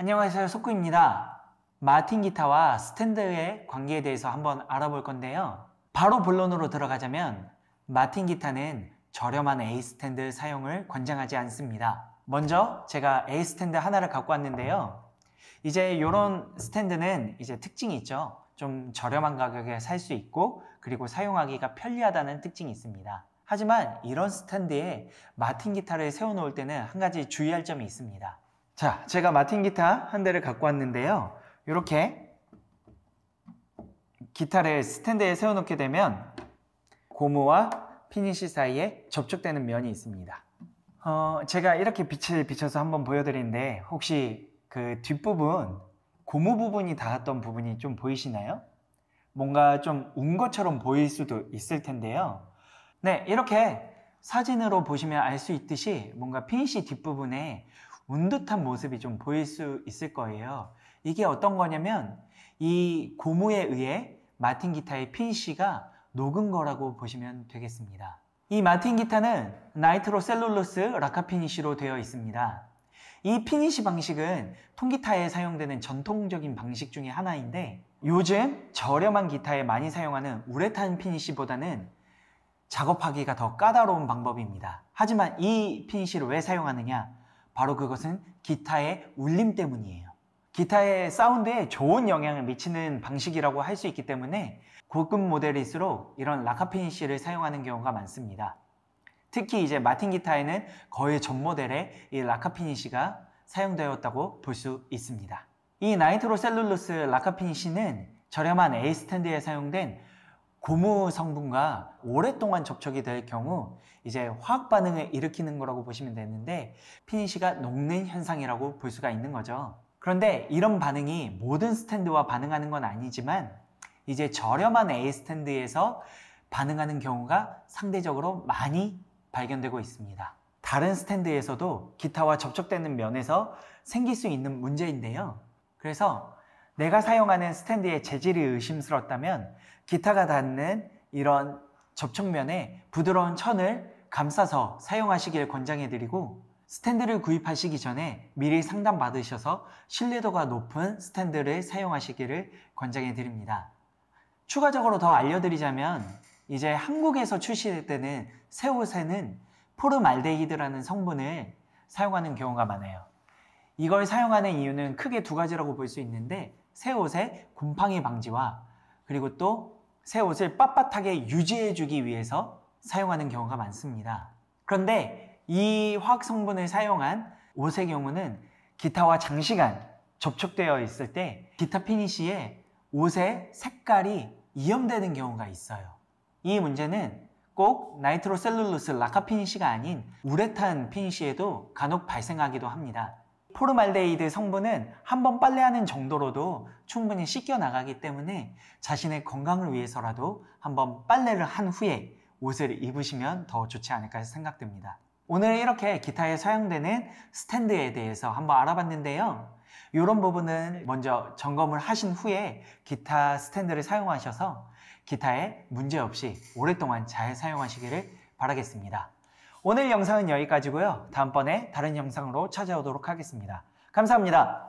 안녕하세요 소쿠입니다 마틴 기타와 스탠드의 관계에 대해서 한번 알아볼 건데요 바로 본론으로 들어가자면 마틴 기타는 저렴한 A 스탠드 사용을 권장하지 않습니다 먼저 제가 A 스탠드 하나를 갖고 왔는데요 이제 이런 스탠드는 이제 특징이 있죠 좀 저렴한 가격에 살 수 있고 그리고 사용하기가 편리하다는 특징이 있습니다 하지만 이런 스탠드에 마틴 기타를 세워놓을 때는 한 가지 주의할 점이 있습니다 자, 제가 마틴 기타 한 대를 갖고 왔는데요. 이렇게 기타를 스탠드에 세워놓게 되면 고무와 피니쉬 사이에 접촉되는 면이 있습니다. 어, 제가 이렇게 빛을 비춰서 한번 보여드리는데 혹시 그 뒷부분 고무 부분이 닿았던 부분이 좀 보이시나요? 뭔가 좀 운 것처럼 보일 수도 있을 텐데요. 네, 이렇게 사진으로 보시면 알 수 있듯이 뭔가 피니쉬 뒷부분에 운듯한 모습이 좀 보일 수 있을 거예요. 이게 어떤 거냐면 이 고무에 의해 마틴 기타의 핀 e 가 녹은 거라고 보시면 되겠습니다. 이 마틴 기타는 나이트로 셀룰로스 라카 피니쉬로 되어 있습니다. 이 피니쉬 방식은 통기타에 사용되는 전통적인 방식 중에 하나인데 요즘 저렴한 기타에 많이 사용하는 우레탄 피니쉬보다는 작업하기가 더 까다로운 방법입니다. 하지만 이 피니쉬를 왜 사용하느냐? 바로 그것은 기타의 울림 때문이에요. 기타의 사운드에 좋은 영향을 미치는 방식이라고 할 수 있기 때문에 고급 모델일수록 이런 라카피니쉬를 사용하는 경우가 많습니다. 특히 이제 마틴 기타에는 거의 전모델의이 라카피니쉬가 사용되었다고 볼 수 있습니다. 이 나이트로 셀룰루스 라카피니쉬는 저렴한 A 스탠드에 사용된 고무 성분과 오랫동안 접촉이 될 경우 이제 화학 반응을 일으키는 거라고 보시면 되는데 피니 c 가 녹는 현상이라고 볼 수가 있는 거죠. 그런데 이런 반응이 모든 스탠드와 반응하는 건 아니지만 이제 저렴한 A 스탠드에서 반응하는 경우가 상대적으로 많이 발견되고 있습니다. 다른 스탠드에서도 기타와 접촉되는 면에서 생길 수 있는 문제인데요. 그래서 내가 사용하는 스탠드의 재질이 의심스럽다면 기타가 닿는 이런 접촉면에 부드러운 천을 감싸서 사용하시길 권장해드리고 스탠드를 구입하시기 전에 미리 상담받으셔서 신뢰도가 높은 스탠드를 사용하시기를 권장해드립니다. 추가적으로 더 알려드리자면 이제 한국에서 출시되는 새 옷에는 포르말데히드라는 성분을 사용하는 경우가 많아요. 이걸 사용하는 이유는 크게 두 가지라고 볼 수 있는데 새 옷의 곰팡이 방지와 그리고 또 새 옷을 빳빳하게 유지해주기 위해서 사용하는 경우가 많습니다. 그런데 이 화학 성분을 사용한 옷의 경우는 기타와 장시간 접촉되어 있을 때 기타 피니시에 옷의 색깔이 이염되는 경우가 있어요. 이 문제는 꼭나이트로셀룰루스 라카 피니시가 아닌 우레탄 피니시에도 간혹 발생하기도 합니다. 포르말데이드 성분은 한번 빨래하는 정도로도 충분히 씻겨 나가기 때문에 자신의 건강을 위해서라도 한번 빨래를 한 후에 옷을 입으시면 더 좋지 않을까 생각됩니다. 오늘 이렇게 기타에 사용되는 스탠드에 대해서 한번 알아봤는데요. 이런 부분은 먼저 점검을 하신 후에 기타 스탠드를 사용하셔서 기타에 문제없이 오랫동안 잘 사용하시기를 바라겠습니다. 오늘 영상은 여기까지고요. 다음번에 다른 영상으로 찾아오도록 하겠습니다. 감사합니다.